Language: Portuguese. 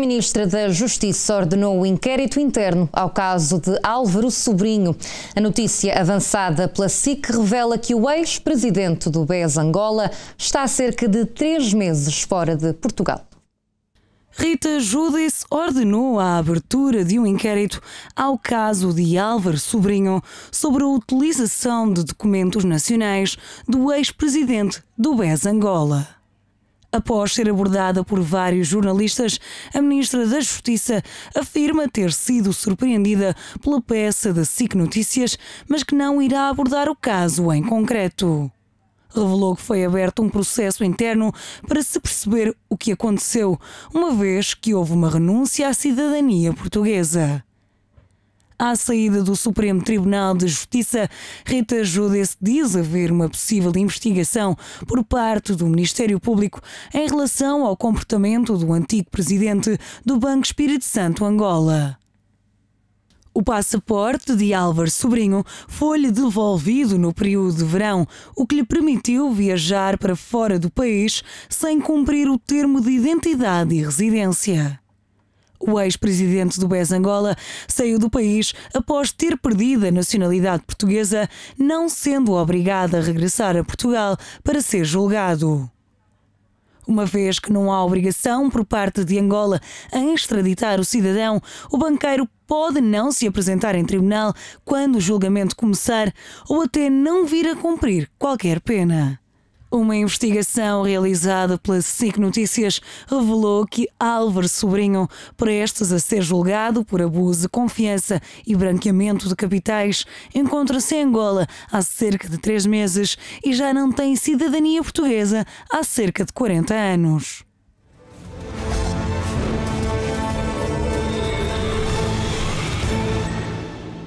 ministra da Justiça ordenou o inquérito interno ao caso de Álvaro Sobrinho. A notícia avançada pela SIC revela que o ex-presidente do BES Angola está há cerca de três meses fora de Portugal. Rita Judis ordenou a abertura de um inquérito ao caso de Álvaro Sobrinho sobre a utilização de documentos nacionais do ex-presidente do BES Angola. Após ser abordada por vários jornalistas, a Ministra da Justiça afirma ter sido surpreendida pela peça da SIC Notícias, mas que não irá abordar o caso em concreto revelou que foi aberto um processo interno para se perceber o que aconteceu, uma vez que houve uma renúncia à cidadania portuguesa à saída do Supremo Tribunal de Justiça, Rita Judice diz haver uma possível investigação por parte do Ministério Público em relação ao comportamento do antigo presidente do Banco Espírito Santo Angola. O passaporte de Álvaro Sobrinho foi-lhe devolvido no período de verão, o que lhe permitiu viajar para fora do país sem cumprir o termo de identidade e residência o ex-presidente do BES Angola, saiu do país após ter perdido a nacionalidade portuguesa, não sendo obrigado a regressar a Portugal para ser julgado uma vez que não há obrigação por parte de Angola em extraditar o cidadão, o banqueiro pode não se apresentar em tribunal quando o julgamento começar ou até não vir a cumprir qualquer pena. Uma investigação realizada pela SIC Notícias revelou que Álvaro Sobrinho, prestes a ser julgado por abuso de confiança e branqueamento de capitais, encontra-se em Angola há cerca de três meses e já não tem cidadania portuguesa há cerca de 40 anos.